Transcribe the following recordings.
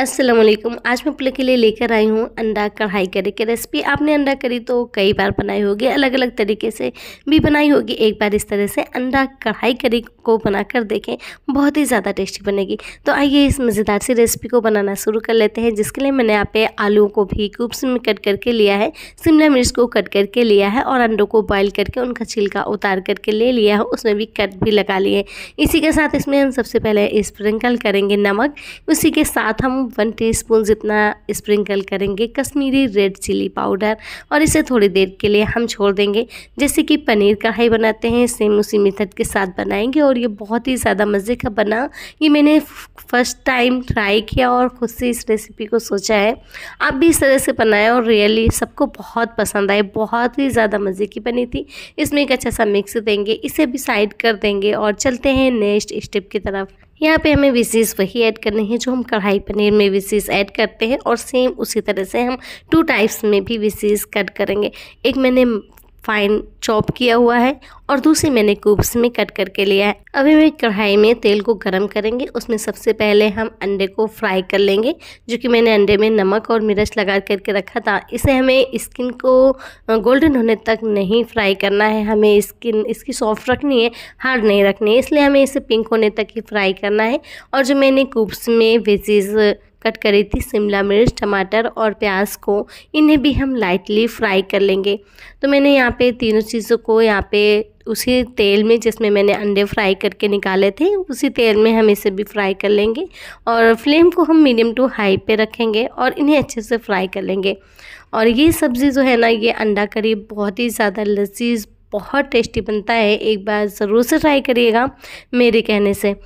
असलम आज मैं अपने के लिए लेकर आई हूँ अंडा कढ़ाई करी की रेसिपी आपने अंडा करी तो कई बार बनाई होगी अलग अलग तरीके से भी बनाई होगी एक बार इस तरह से अंडा कढ़ाई करी को बनाकर देखें बहुत ही ज़्यादा टेस्टी बनेगी तो आइए इस मज़ेदार सी रेसिपी को बनाना शुरू कर लेते हैं जिसके लिए मैंने यहाँ पे को भी क्यूब्स में कट करके लिया है शिमला मिर्च को कट करके लिया है और अंडों को बॉयल करके उनका छिलका उतार करके ले लिया है उसमें भी कट भी लगा लिए इसी के साथ इसमें हम सबसे पहले स्प्रिंकल करेंगे नमक उसी के साथ हम वन टीस्पून जितना स्प्रिंकल करेंगे कश्मीरी रेड चिली पाउडर और इसे थोड़ी देर के लिए हम छोड़ देंगे जैसे कि पनीर कढ़ाई बनाते हैं सेम उसी मेथड के साथ बनाएंगे और ये बहुत ही ज़्यादा मज़े का बना ये मैंने फर्स्ट टाइम ट्राई किया और ख़ुद से इस रेसिपी को सोचा है आप भी इस तरह से बनाएं और रियली सबको बहुत पसंद आए बहुत ही ज़्यादा मज़े की बनी थी इसमें एक अच्छा सा मिक्स देंगे इसे भी साइड कर देंगे और चलते हैं नेक्स्ट स्टेप की तरफ यहाँ पे हमें विशेष वही ऐड करनी है जो हम कढ़ाई पनीर में विशेष ऐड करते हैं और सेम उसी तरह से हम टू टाइप्स में भी विशेष कट करेंगे एक मैंने फाइन चॉप किया हुआ है और दूसरी मैंने क्यूब्स में कट करके लिया है अभी मैं कढ़ाई में तेल को गर्म करेंगे उसमें सबसे पहले हम अंडे को फ्राई कर लेंगे जो कि मैंने अंडे में नमक और मिर्च लगा करके रखा था इसे हमें स्किन को गोल्डन होने तक नहीं फ्राई करना है हमें स्किन इसकी सॉफ्ट रखनी है हार्ड नहीं रखनी है इसलिए हमें इसे पिंक होने तक ही फ्राई करना है और जो मैंने क्यूब्स में वेजीज़ कट करी थी शिमला मिर्च टमाटर और प्याज को इन्हें भी हम लाइटली फ्राई कर लेंगे तो मैंने यहाँ पे तीनों चीज़ों को यहाँ पे उसी तेल में जिसमें मैंने अंडे फ्राई करके निकाले थे उसी तेल में हम इसे भी फ्राई कर लेंगे और फ्लेम को हम मीडियम टू हाई पे रखेंगे और इन्हें अच्छे से फ्राई कर लेंगे और ये सब्ज़ी जो है ना ये अंडा करी बहुत ही ज़्यादा लजीज बहुत टेस्टी बनता है एक बार ज़रूर से ट्राई करिएगा मेरे कहने से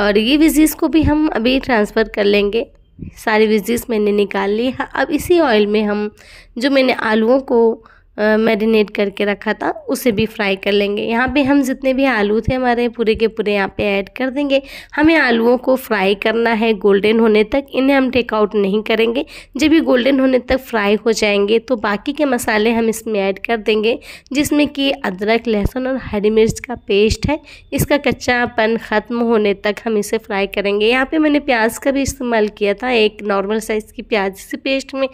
और ये विजीज़ को भी हम अभी ट्रांसफ़र कर लेंगे सारी विजिस मैंने निकाल ली हाँ, अब इसी ऑयल में हम जो मैंने आलूओं को मैरिनेट करके रखा था उसे भी फ्राई कर लेंगे यहाँ पे हम जितने भी आलू थे हमारे पूरे के पूरे यहाँ पे ऐड कर देंगे हमें आलूओं को फ्राई करना है गोल्डन होने तक इन्हें हम टेकआउट नहीं करेंगे जब ये गोल्डन होने तक फ्राई हो जाएंगे तो बाकी के मसाले हम इसमें ऐड कर देंगे जिसमें कि अदरक लहसुन और हरी मिर्च का पेस्ट है इसका कच्चापन ख़त्म होने तक हम इसे फ्राई करेंगे यहाँ पर मैंने प्याज का भी इस्तेमाल किया था एक नॉर्मल साइज़ की प्याज से पेस्ट में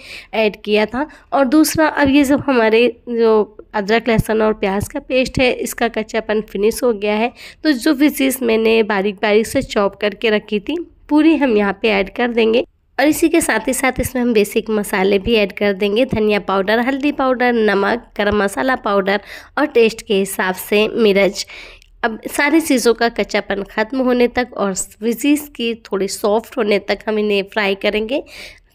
ऐड किया था और दूसरा अब ये जब हमारे जो अदरक लहसुन और प्याज का पेस्ट है इसका कच्चापन फिनिश हो गया है तो जो फिशेस मैंने बारीक बारीक से चॉप करके रखी थी पूरी हम यहाँ पे ऐड कर देंगे और इसी के साथ ही साथ इसमें हम बेसिक मसाले भी ऐड कर देंगे धनिया पाउडर हल्दी पाउडर नमक गरम मसाला पाउडर और टेस्ट के हिसाब से मिर्च अब सारी चीज़ों का कच्चापन ख़त्म होने तक और विजीज की थोड़ी सॉफ्ट होने तक हम इन्हें फ्राई करेंगे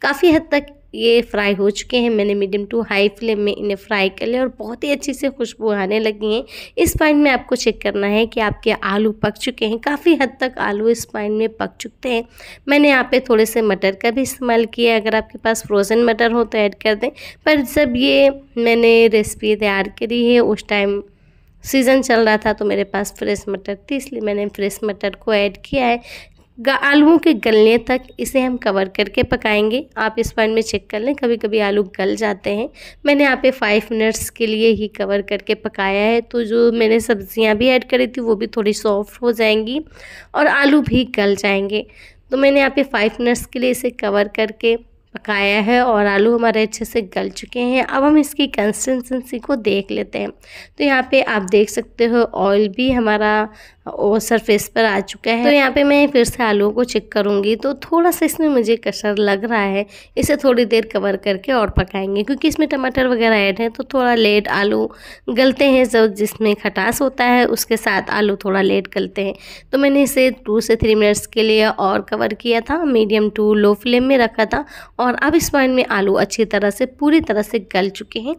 काफ़ी हद तक ये फ्राई हो चुके हैं मैंने मीडियम टू हाई फ्लेम में इन्हें फ्राई कर लिया और बहुत ही अच्छी से खुशबू आने लगी हैं इस पॉइंट में आपको चेक करना है कि आपके आलू पक चुके हैं काफ़ी हद तक आलू इस पॉइंट में पक चुके हैं मैंने यहाँ पे थोड़े से मटर का भी इस्तेमाल किया है अगर आपके पास फ्रोज़न मटर हो तो ऐड कर दें पर जब ये मैंने रेसिपी तैयार करी है उस टाइम सीज़न चल रहा था तो मेरे पास फ्रेश मटर थी इसलिए मैंने फ्रेश मटर को ऐड किया है आलुओं के गलने तक इसे हम कवर करके पकाएंगे आप इस पॉइंट में चेक कर लें कभी कभी आलू गल जाते हैं मैंने यहाँ पे फाइव मिनट्स के लिए ही कवर करके पकाया है तो जो मैंने सब्जियाँ भी ऐड करी थी वो भी थोड़ी सॉफ्ट हो जाएंगी और आलू भी गल जाएंगे तो मैंने यहाँ पे फाइव मिनट्स के लिए इसे कवर करके पकाया है और आलू हमारे अच्छे से गल चुके हैं अब हम इसकी कंसिस्टेंसी को देख लेते हैं तो यहाँ पे आप देख सकते हो ऑयल भी हमारा और सरफेस पर आ चुका है तो यहाँ पे मैं फिर से आलू को चेक करूँगी तो थोड़ा सा इसमें मुझे कसर लग रहा है इसे थोड़ी देर कवर करके और पकाएंगे क्योंकि इसमें टमाटर वगैरह ऐड है तो थोड़ा लेट आलू गलते हैं जब जिसमें खटास होता है उसके साथ आलू थोड़ा लेट गलते हैं तो मैंने इसे टू से थ्री मिनट्स के लिए और कवर किया था मीडियम टू लो फ्लेम में रखा था और अब इस पॉइंट में आलू अच्छी तरह से पूरी तरह से गल चुके हैं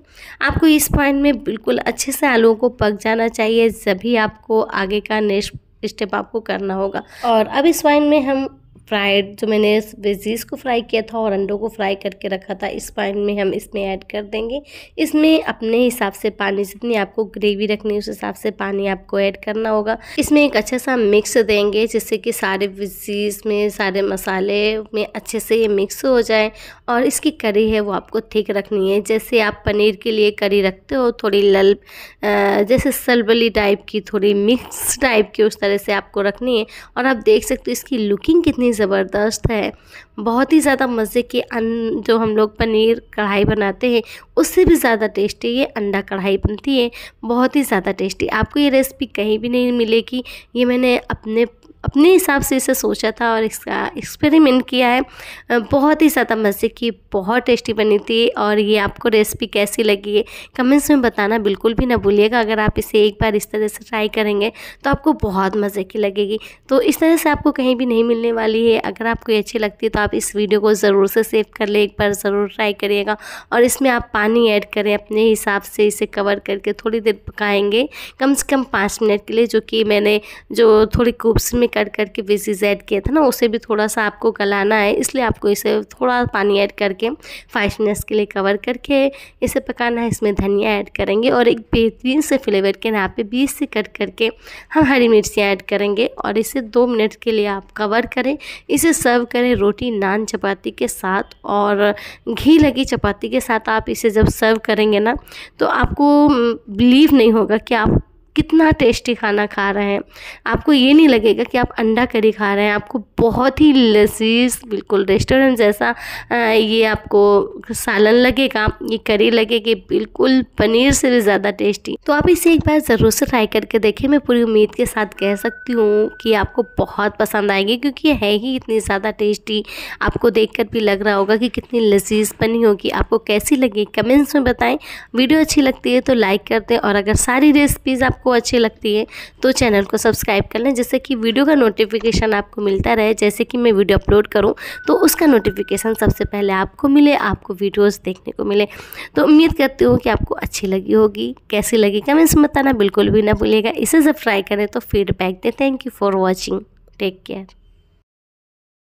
आपको इस पॉइंट में बिल्कुल अच्छे से आलुओं को पक जाना चाहिए जब भी आपको आगे का नेक्स्ट स्टेप आपको करना होगा और अब इस वाइन में हम फ्राइड जो तो मैंने वेजीज को फ्राई किया था और अंडों को फ्राई करके रखा था इस पॉइंट में हम इसमें ऐड कर देंगे इसमें अपने हिसाब से पानी जितनी आपको ग्रेवी रखनी है उस हिसाब से पानी आपको ऐड करना होगा इसमें एक अच्छा सा मिक्स देंगे जिससे कि सारे वेजीज में सारे मसाले में अच्छे से ये मिक्स हो जाए और इसकी करी है वो आपको थिक रखनी है जैसे आप पनीर के लिए करी रखते हो थोड़ी लल जैसे सलबली टाइप की थोड़ी मिक्स टाइप की उस तरह से आपको रखनी है और आप देख सकते हो इसकी लुकिंग कितनी ज़बरदस्त है बहुत ही ज़्यादा मज़े की अन जो हम लोग पनीर कढ़ाई बनाते हैं उससे भी ज़्यादा टेस्टी ये अंडा कढ़ाई बनती है बहुत ही ज़्यादा टेस्टी आपको ये रेसिपी कहीं भी नहीं मिलेगी ये मैंने अपने अपने हिसाब से इसे सोचा था और इसका एक्सपेरिमेंट किया है बहुत ही ज़्यादा मज़े की बहुत टेस्टी बनी थी और ये आपको रेसिपी कैसी लगी है कमेंट्स में बताना बिल्कुल भी ना भूलिएगा अगर आप इसे एक बार इस तरह से ट्राई करेंगे तो आपको बहुत मज़े की लगेगी तो इस तरह से आपको कहीं भी नहीं मिलने वाली है अगर आपको ये अच्छी लगती है तो आप इस वीडियो को ज़रूर से सेव कर लें एक बार ज़रूर ट्राई करिएगा और इसमें आप पानी ऐड करें अपने हिसाब से इसे कवर करके थोड़ी देर पकाएंगे कम से कम पाँच मिनट के लिए जो कि मैंने जो थोड़ी कुब्स में कट करके बेसिस ऐड किया था ना उसे भी थोड़ा सा आपको गलाना है इसलिए आपको इसे थोड़ा पानी ऐड करके फाइव मिनट्स के लिए कवर करके इसे पकाना है इसमें धनिया ऐड करेंगे और एक बेहतरीन से फ्लेवर के नापे पे से कट करके हम हरी मिर्चियाँ ऐड करेंगे और इसे दो मिनट के लिए आप कवर करें इसे सर्व करें रोटी नान चपाती के साथ और घी लगी चपाती के साथ आप इसे जब सर्व करेंगे ना तो आपको बिलीव हम्म, नहीं होगा कि आप कितना टेस्टी खाना खा रहे हैं आपको ये नहीं लगेगा कि आप अंडा करी खा रहे हैं आपको बहुत ही लजीज बिल्कुल रेस्टोरेंट जैसा ये आपको सालन लगेगा ये करी लगेगी बिल्कुल पनीर से भी ज़्यादा टेस्टी तो आप इसे एक बार ज़रूर से ट्राई करके देखें मैं पूरी उम्मीद के साथ कह सकती हूँ कि आपको बहुत पसंद आएगी क्योंकि ये है ही इतनी ज़्यादा टेस्टी आपको देख भी लग रहा होगा कि कितनी लजीज बनी होगी आपको कैसी लगी कमेंट्स में बताएँ वीडियो अच्छी लगती है तो लाइक कर दें और अगर सारी रेसिपीज़ आपको आपको अच्छी लगती है तो चैनल को सब्सक्राइब कर लें जिससे कि वीडियो का नोटिफिकेशन आपको मिलता रहे जैसे कि मैं वीडियो अपलोड करूँ तो उसका नोटिफिकेशन सबसे पहले आपको मिले आपको वीडियोज़ देखने को मिले तो उम्मीद करती हूँ कि आपको अच्छी लगी होगी कैसी लगी कमेंट्स बताना बिल्कुल भी ना भूलेगा इसे जब ट्राई करें तो फीडबैक दें thank you for watching take care